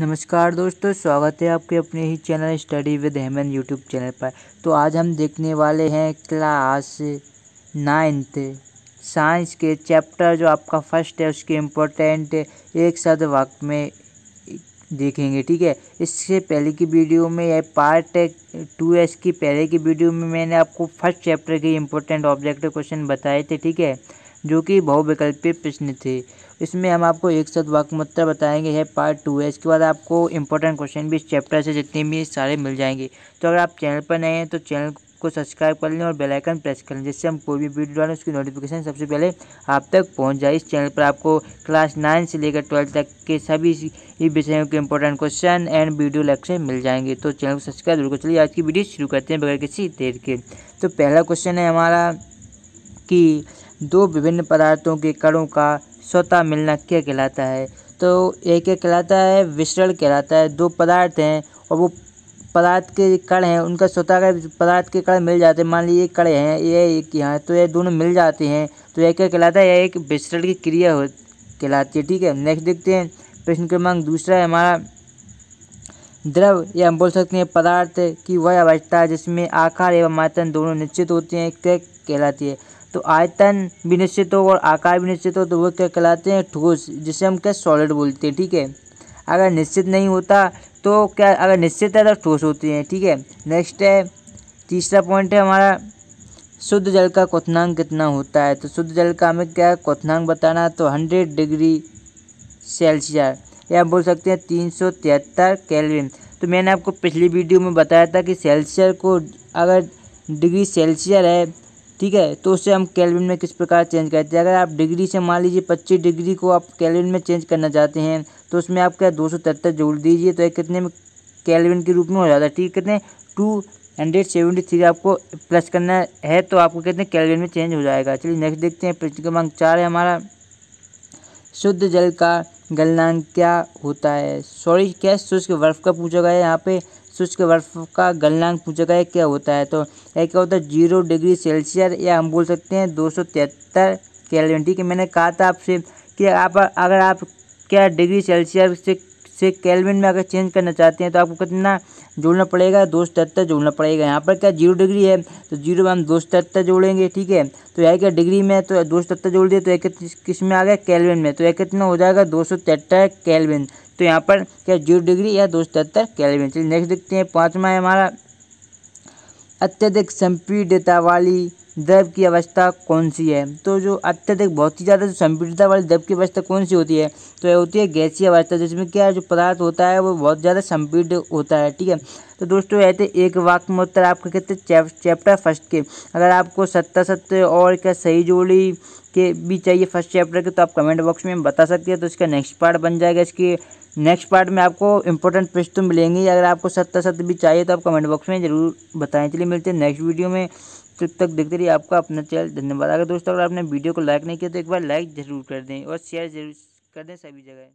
नमस्कार दोस्तों स्वागत है आपके अपने ही channel study with Heman YouTube channel पर तो आज हम देखने वाले हैं क्लास नाइन्थ साइंस के चैप्टर जो आपका फर्स्ट है उसके इम्पोर्टेंट एक साथ वक्त में देखेंगे ठीक है इससे पहले की वीडियो में यह पार्ट टू एस की पहले की वीडियो में मैंने आपको फर्स्ट चैप्टर के इम्पोर्टेंट ऑब्जेक्टिव क्वेश्चन बताए थे ठीक है जो कि बहुविकल्पीय प्रश्न थे इसमें हम आपको एक साथ वाक्मत्ता बताएंगे है पार्ट टू है इसके बाद आपको इंपॉर्टेंट क्वेश्चन भी इस चैप्टर से जितने भी सारे मिल जाएंगे तो अगर आप चैनल पर नए हैं तो चैनल को सब्सक्राइब कर लें और बेल आइकन प्रेस कर लें जिससे हम कोई भी वीडियो डालें उसकी नोटिफिकेशन सबसे पहले आप तक पहुंच जाए इस चैनल पर आपको क्लास नाइन से लेकर ट्वेल्थ तक के सभी विषयों के important question and video lecture मिल जाएंगे तो चैनल को सब्सक्राइब जरूर चलिए आज की वीडियो शुरू करते हैं बगैर किसी देर के तो पहला क्वेश्चन है हमारा कि दो विभिन्न पदार्थों के कणों का स्वतः मिलना क्या कहलाता है तो एक क्या कहलाता है विसरण कहलाता है दो पदार्थ हैं और वो पदार्थ के कण हैं उनका स्वतः का पदार्थ के कण मिल जाते हैं मान लीजिए कड़े हैं ये एक यहाँ तो ये दोनों मिल जाते हैं तो यह क्या कहलाता है यह एक विसरण की क्रिया हो कहलाती है ठीक है नेक्स्ट देखते हैं प्रश्न क्रमांक दूसरा है हमारा द्रव या हम बोल सकते हैं पदार्थ की वह अवस्था जिसमें आकार एवं मातन दोनों निश्चित होते हैं क्या कहलाती है तो आयतन भी निश्चित हो और आकार भी निश्चित हो तो वो क्या कहलाते हैं ठोस जिसे हम क्या सॉलिड बोलते हैं ठीक है अगर निश्चित नहीं होता तो क्या अगर निश्चित है तो ठोस होते हैं ठीक है नेक्स्ट है तीसरा पॉइंट है हमारा शुद्ध जल का क्वथनांक कितना होता है तो शुद्ध जल का हमें क्या क्वथनांक बताना तो हंड्रेड डिग्री सेल्सियस या बोल सकते हैं तीन सौ तिहत्तर कैलविन तो मैंने आपको पिछली वीडियो में बताया था कि सेल्सियर को अगर डिग्री सेल्सियर है ठीक है तो उसे हम कैलविन में किस प्रकार चेंज करते हैं अगर आप डिग्री से मान लीजिए पच्चीस डिग्री को आप कैलविन में चेंज करना चाहते हैं तो उसमें आप क्या दो सौ तिहत्तर जोड़ दीजिए तो कितने में कैलविन के रूप में हो जाता है ठीक है कितने टू हंड्रेड सेवेंटी थ्री आपको प्लस करना है तो आपको कितने कैलविन में चेंज हो जाएगा चलिए नेक्स्ट देखते हैं प्रश्न क्रमांक चार है हमारा शुद्ध जल का गलनांक क्या होता है सॉरी क्या शुष्क बर्फ का पूछा गया है यहाँ पे शुष्क बर्फ का गलनांक पूछा गया क्या होता है तो यह क्या होता है जीरो डिग्री सेल्सियस या हम बोल सकते हैं दो सौ तिहत्तर कैलविन ठीक है मैंने कहा था आपसे कि आप अगर आप क्या डिग्री सेल्सियस से से कैलविन में अगर चेंज करना चाहते हैं तो आपको कितना जोड़ना पड़ेगा दो सतहत्तर जोड़ना पड़ेगा यहाँ पर क्या जीरो डिग्री है तो जीरो में हम दो सतहत्तर जोड़ेंगे ठीक है तो यह क्या डिग्री में तो दो सतहत्तर जोड़ दिए तो एक किस में आ गया कैलविन में तो यह कितना हो जाएगा दो सौ तिहत्तर कैलविन तो यहाँ पर क्या जीरो डिग्री या दो सौ तिहत्तर चलिए नेक्स्ट देखते हैं पाँचवा है हमारा अत्यधिक संपीडता वाली द्रव की अवस्था कौन सी है तो जो अत्यधिक बहुत ही ज़्यादा जो संपीड़ता वाली द्रव की अवस्था कौन सी होती है तो यह होती है गैसीय अवस्था जिसमें क्या जो पदार्थ होता है वो बहुत ज़्यादा संपीड होता है ठीक है तो दोस्तों यह थे एक वाक्य में उत्तर आपके कहते हैं चैप्टर फर्स्ट के अगर आपको सत्ता सत्य और क्या सही जोड़ी के भी चाहिए फर्स्ट चैप्टर के तो आप कमेंट बॉक्स में बता सकते हैं तो इसका नेक्स्ट पार्ट बन जाएगा इसके नेक्स्ट पार्ट में आपको इंपॉर्टेंट प्रश्न मिलेंगे अगर आपको सत्य सत्य भी चाहिए तो आप कमेंट बॉक्स में ज़रूर बताएं चलिए मिलते हैं नेक्स्ट वीडियो में तब तक देखते रहिए आपका अपना चैनल धन्यवाद अगर दोस्तों अगर आपने वीडियो को लाइक नहीं किया तो एक बार लाइक ज़रूर कर दें और शेयर जरूर कर दें सभी जगह